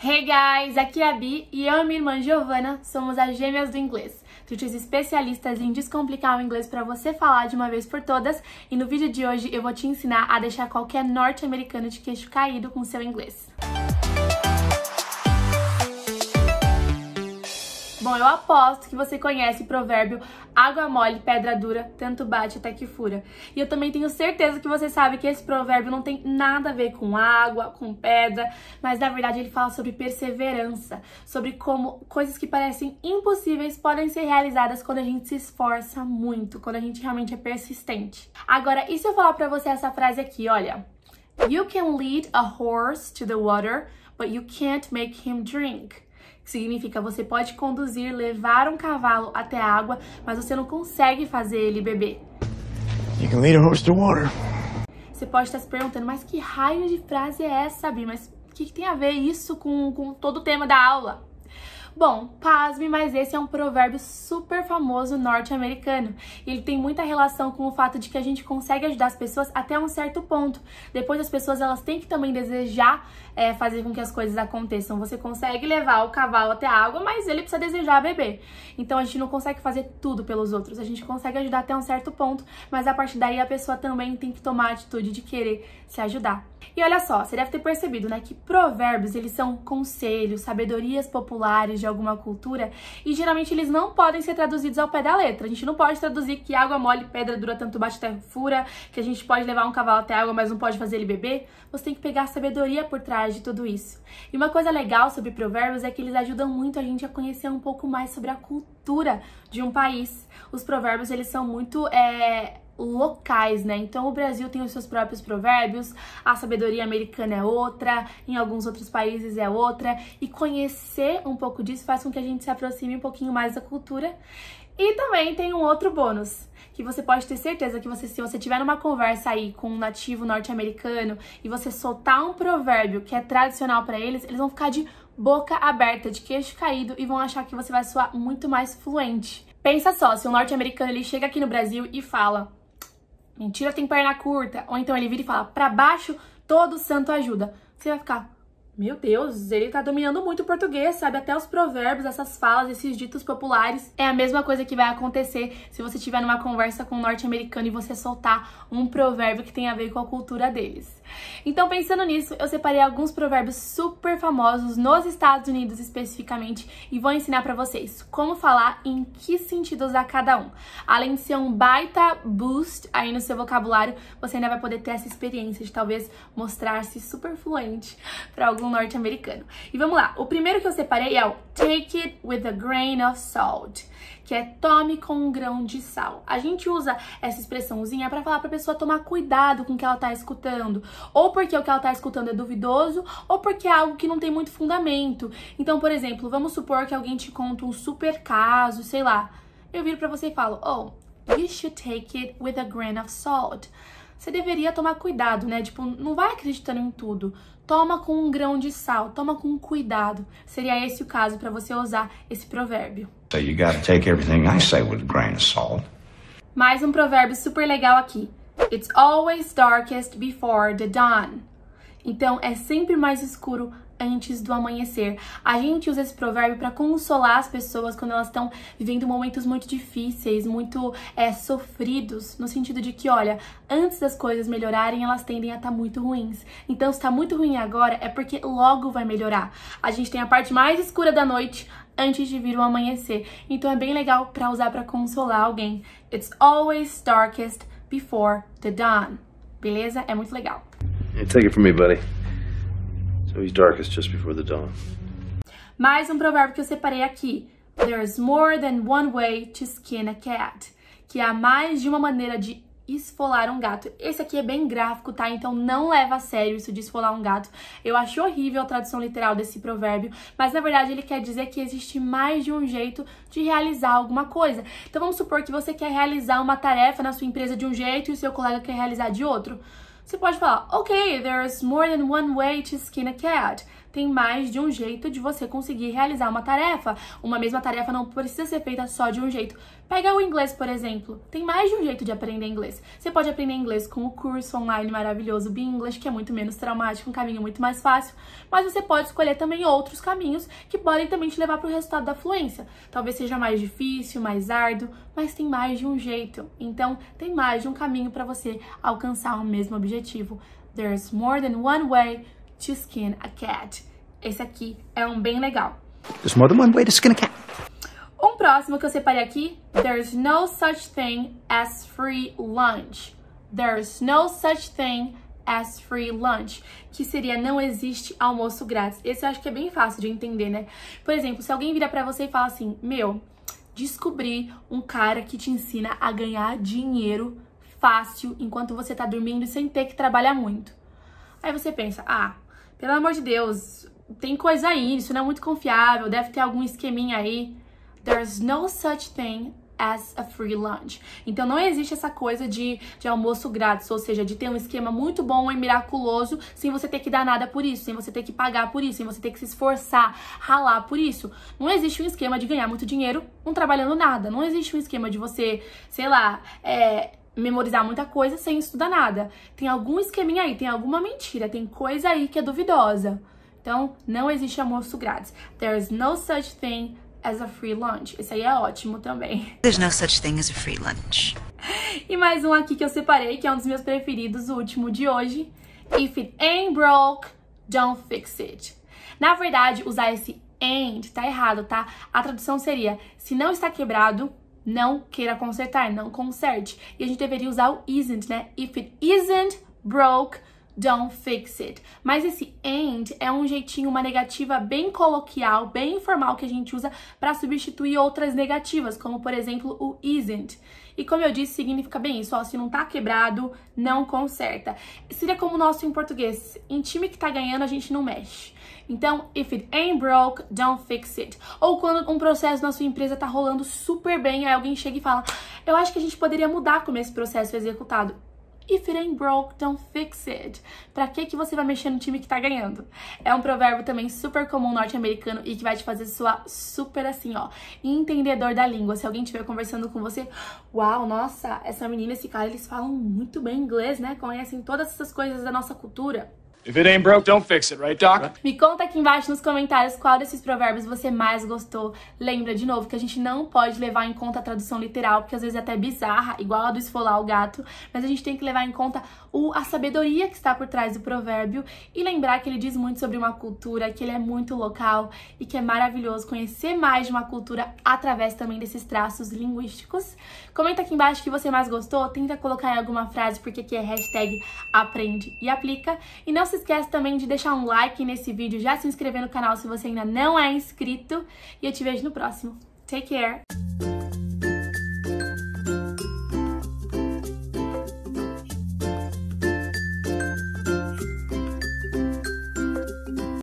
Hey guys, aqui é a Bi e eu e minha irmã Giovana somos as gêmeas do inglês, tutis especialistas em descomplicar o inglês para você falar de uma vez por todas. E no vídeo de hoje eu vou te ensinar a deixar qualquer norte-americano de queixo caído com seu inglês. Música Bom, eu aposto que você conhece o provérbio água mole, pedra dura, tanto bate até que fura. E eu também tenho certeza que você sabe que esse provérbio não tem nada a ver com água, com pedra, mas na verdade ele fala sobre perseverança, sobre como coisas que parecem impossíveis podem ser realizadas quando a gente se esforça muito, quando a gente realmente é persistente. Agora, e se eu falar para você essa frase aqui, olha, You can lead a horse to the water, but you can't make him drink. Significa você pode conduzir, levar um cavalo até a água, mas você não consegue fazer ele beber. You can lead a horse to water. Você pode estar se perguntando, mas que raio de frase é essa, Sabi? Mas o que, que, tem a ver isso com, com todo o tema da aula? Bom, pasme, mas esse é um provérbio super famoso norte-americano. Ele tem muita relação com o fato de que a gente consegue ajudar as pessoas até um certo ponto. Depois as pessoas elas têm que também desejar é, fazer com que as coisas aconteçam. Você consegue levar o cavalo até a água, mas ele precisa desejar beber. Então a gente não consegue fazer tudo pelos outros. A gente consegue ajudar até um certo ponto, mas a partir daí a pessoa também tem que tomar a atitude de querer se ajudar. E olha só, você deve ter percebido, né, que provérbios, eles são conselhos, sabedorias populares de alguma cultura, e geralmente eles não podem ser traduzidos ao pé da letra. A gente não pode traduzir que água mole, pedra dura, tanto bate até fura, que a gente pode levar um cavalo até água, mas não pode fazer ele beber. Você tem que pegar a sabedoria por trás trás de tudo isso. E uma coisa legal sobre provérbios é que eles ajudam muito a gente a conhecer um pouco mais sobre a cultura de um país. Os provérbios, eles são muito é, locais, né? Então o Brasil tem os seus próprios provérbios, a sabedoria americana é outra, em alguns outros países é outra, e conhecer um pouco disso faz com que a gente se aproxime um pouquinho mais da cultura. E também tem um outro bônus, que você pode ter certeza que você, se você tiver numa conversa aí com um nativo norte-americano e você soltar um provérbio que é tradicional para eles, eles vão ficar de boca aberta, de queixo caído e vão achar que você vai soar muito mais fluente. Pensa só, se um norte-americano ele chega aqui no Brasil e fala: mentira tem perna curta, ou então ele vira e fala, para baixo todo santo ajuda. Você vai ficar, meu Deus, ele tá dominando muito o português, sabe? Até os provérbios, essas falas, esses ditos populares. É a mesma coisa que vai acontecer se você tiver numa conversa com um norte-americano e você soltar um provérbio que tem a ver com a cultura deles. Então, pensando nisso, eu separei alguns provérbios super famosos nos Estados Unidos especificamente e vou ensinar para vocês como falar e em que sentido usar cada um. Além de ser um baita boost aí no seu vocabulário, você ainda vai poder ter essa experiência de talvez mostrar-se super fluente para algum norte-americano. E vamos lá, o primeiro que eu separei é o Take It With a Grain of Salt, que é tome com um grão de sal. A gente usa essa expressãozinha para falar para a pessoa tomar cuidado com o que ela tá escutando, ou porque o que ela tá escutando é duvidoso, ou porque é algo que não tem muito fundamento. Então, por exemplo, vamos supor que alguém te conta um super caso, sei lá. Eu viro para você e falo: "Oh, you should take it with a grain of salt." você deveria tomar cuidado, né? Tipo, não vai acreditando em tudo. Toma com um grão de sal, toma com cuidado. Seria esse o caso para você usar esse provérbio. So you gotta take everything I say with a grain of salt. Mais um provérbio super legal aqui. It's always darkest before the dawn. Então é sempre mais escuro antes do amanhecer. A gente usa esse provérbio para consolar as pessoas quando elas estão vivendo momentos muito difíceis, muito é, sofridos, no sentido de que, olha, antes das coisas melhorarem, elas tendem a estar tá muito ruins. Então, se está muito ruim agora, é porque logo vai melhorar. A gente tem a parte mais escura da noite antes de vir o amanhecer. Então, é bem legal para usar para consolar alguém. It's always darkest before the dawn. Beleza? É muito legal. Take it from me, buddy. It was darkest just before the dawn. Mais um provérbio que eu separei aqui. There's more than one way to skin a cat. Que há mais de uma maneira de esfolar um gato. Esse aqui é bem gráfico, tá? Então não leva a sério isso de esfolar um gato. Eu acho horrível a tradução literal desse provérbio, mas na verdade ele quer dizer que existe mais de um jeito de realizar alguma coisa. Então vamos supor que você quer realizar uma tarefa na sua empresa de um jeito e o seu colega quer realizar de outro. Você pode falar, ok, there's more than one way to skin a cat. tem mais de um jeito de você conseguir realizar uma tarefa. Uma mesma tarefa não precisa ser feita só de um jeito. Pega o inglês, por exemplo. Tem mais de um jeito de aprender inglês. Você pode aprender inglês com o curso online maravilhoso Be English, que é muito menos traumático, um caminho muito mais fácil. Mas você pode escolher também outros caminhos que podem também te levar para o resultado da fluência. Talvez seja mais difícil, mais árduo, mas tem mais de um jeito. Então, tem mais de um caminho para você alcançar o mesmo objetivo. There's more than one way to skin a cat. Esse aqui é um bem legal. There's more than one way to skin a cat. Um próximo que eu separei aqui, there's no such thing as free lunch. There's no such thing as free lunch, que seria não existe almoço grátis. Esse eu acho que é bem fácil de entender, né? Por exemplo, se alguém vira para você e fala assim: "Meu, descobri um cara que te ensina a ganhar dinheiro fácil enquanto você tá dormindo sem ter que trabalhar muito". Aí você pensa: "Ah, pelo amor de Deus, tem coisa aí, isso não é muito confiável, deve ter algum esqueminha aí. There's no such thing as a free lunch. Então não existe essa coisa de, de almoço grátis, ou seja, de ter um esquema muito bom e miraculoso sem você ter que dar nada por isso, sem você ter que pagar por isso, sem você ter que se esforçar, ralar por isso. Não existe um esquema de ganhar muito dinheiro não trabalhando nada. Não existe um esquema de você, sei lá, é, memorizar muita coisa sem estudar nada. Tem algum esqueminha aí, tem alguma mentira, tem coisa aí que é duvidosa. Então, não existe almoço grátis. There is no such thing as a free lunch. Esse aí é ótimo também. There's no such thing as a free lunch. E mais um aqui que eu separei, que é um dos meus preferidos, o último de hoje. If it ain't broke, don't fix it. Na verdade, usar esse ain't tá errado, tá? A tradução seria: se não está quebrado, não queira consertar, não conserte. E a gente deveria usar o isn't, né? If it isn't broke, don't fix it. Mas esse ain't é um jeitinho, uma negativa bem coloquial, bem informal que a gente usa para substituir outras negativas, como por exemplo o isn't. E como eu disse, significa bem isso, ó, se não tá quebrado, não conserta. Seria como o nosso em português, em time que tá ganhando a gente não mexe. Então, if it ain't broke, don't fix it. Ou quando um processo na sua empresa tá rolando super bem, aí alguém chega e fala, eu acho que a gente poderia mudar como esse processo é executado If it ain't broke, don't fix it. Pra que, que você vai mexer no time que tá ganhando? É um provérbio também super comum norte-americano e que vai te fazer soar super assim, ó, entendedor da língua. Se alguém estiver conversando com você, uau, nossa, essa menina, esse cara, eles falam muito bem inglês, né? Conhecem todas essas coisas da nossa cultura. If it ain't broke, don't fix it, right, Doc? Me conta aqui embaixo nos comentários qual desses provérbios você mais gostou. Lembra, de novo, que a gente não pode levar em conta a tradução literal, porque às vezes é até bizarra, igual a do esfolar o gato, mas a gente tem que levar em conta o, a sabedoria que está por trás do provérbio e lembrar que ele diz muito sobre uma cultura, que ele é muito local e que é maravilhoso conhecer mais de uma cultura através também desses traços linguísticos. Comenta aqui embaixo o que você mais gostou, tenta colocar em alguma frase, porque aqui é hashtag aprende e aplica. E não se esquece também de deixar um like nesse vídeo, já se inscrever no canal se você ainda não é inscrito. E eu te vejo no próximo. Take care!